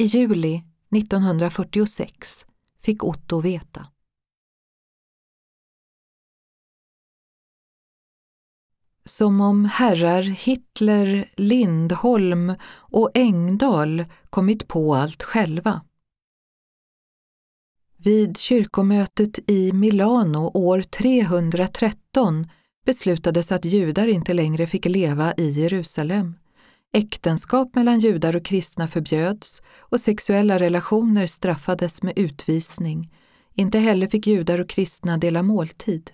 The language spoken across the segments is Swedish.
I juli 1946 fick Otto veta. Som om herrar Hitler, Lindholm och Engdahl kommit på allt själva. Vid kyrkomötet i Milano år 313 beslutades att judar inte längre fick leva i Jerusalem Äktenskap mellan judar och kristna förbjöds och sexuella relationer straffades med utvisning. Inte heller fick judar och kristna dela måltid.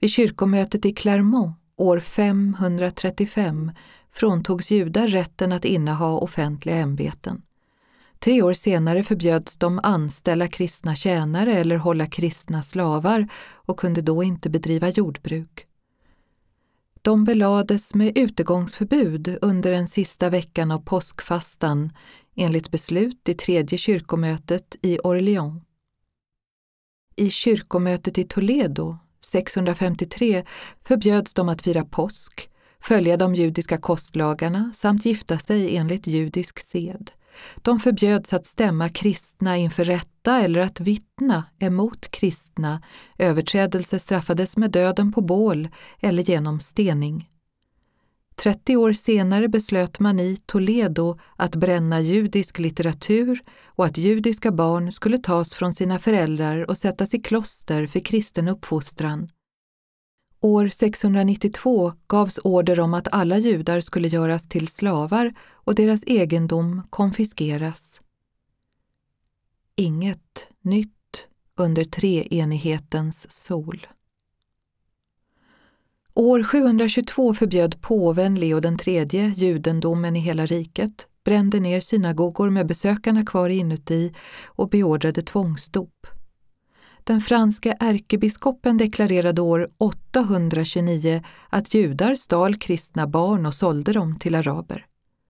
Vid kyrkomötet i Clermont år 535 fråntogs judar rätten att inneha offentliga ämbeten. Tre år senare förbjöds de anställa kristna tjänare eller hålla kristna slavar och kunde då inte bedriva jordbruk. De belades med utegångsförbud under den sista veckan av påskfastan enligt beslut i tredje kyrkomötet i Orléans. I kyrkomötet i Toledo 653 förbjöds de att fira påsk, följa de judiska kostlagarna samt gifta sig enligt judisk sed. De förbjöds att stämma kristna inför rätta eller att vittna emot kristna. Överträdelse straffades med döden på bål eller genom stening. 30 år senare beslöt man i Toledo att bränna judisk litteratur och att judiska barn skulle tas från sina föräldrar och sättas i kloster för kristen uppfostran. År 692 gavs order om att alla judar skulle göras till slavar och deras egendom konfiskeras. Inget nytt under treenighetens sol. År 722 förbjöd påven Leo III judendomen i hela riket, brände ner synagogor med besökarna kvar inuti och beordrade tvångsdop. Den franske ärkebiskopen deklarerade år 829 att judar stal kristna barn och sålde dem till araber.